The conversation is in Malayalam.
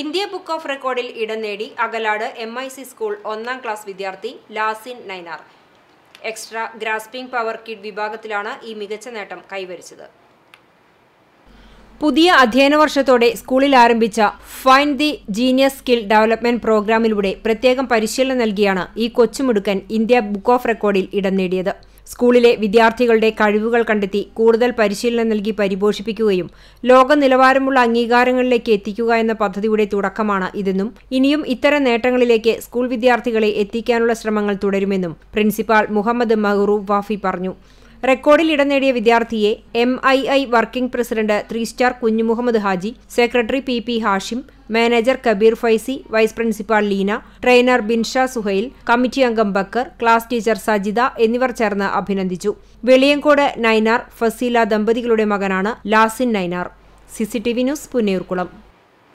ഇന്ത്യ ബുക്ക് ഓഫ് റെക്കോർഡിൽ ഇടം നേടി Akalad M I C school ഒന്നാം ക്ലാസ് വിദ്യാർത്ഥി Lasin Nainar extra grasping power kid വിഭാഗത്തിലാണ് ഈ മികച്ച നേട്ടം കൈവരിച്ചത് പുതിയ അധ്യയന വർഷത്തോടെ സ്കൂളിൽ ആരംഭിച്ച find the genius skill development പ്രോഗ്രാമിലൂടെ പ്രത്യേകം പരിശീലനം നൽകിയാണ് ഈ കൊച്ചുമിടുക്കൻ ഇന്ത്യ ബുക്ക് ഓഫ് റെക്കോർഡിൽ ഇടം നേടിയത് സ്കൂളിലെ വിദ്യാർത്ഥികളുടെ കഴിവുകൾ കണ്ടെത്തി കൂടുതൽ പരിശീലനം നൽകി പരിപോഷിപ്പിക്കുകയും ലോക നിലവാരമുള്ള അംഗീകാരങ്ങളിലേക്ക് എത്തിക്കുക എന്ന പദ്ധതിയുടെ തുടക്കമാണ് ഇതെന്നും ഇനിയും ഇത്തരം നേട്ടങ്ങളിലേക്ക് സ്കൂൾ വിദ്യാർത്ഥികളെ എത്തിക്കാനുള്ള ശ്രമങ്ങൾ തുടരുമെന്നും പ്രിൻസിപ്പാൾ മുഹമ്മദ് മഹറൂബ് വാഫി പറഞ്ഞു റെക്കോർഡിൽ ഇടം നേടിയ വിദ്യാർത്ഥിയെ M I I working president three star Kunjumuhammad Haji secretary P P Hashim manager Kabeer Faizy vice principal Leena trainer Binsha Suhail committee അംഗം ബക്കർ ക്ലാസ് ടീച്ചർ സജിത എന്നിവർ ചേർന്ന് അഭിനന്ദിച്ചു വെളിയങ്കോട് നൈനാർ ഫസീല ദമ്പതികളുടെ മകനാണ് ലാസിൻ നൈനാർ സിസിടിവി ന്യൂസ് പുന്നയൂർകുളം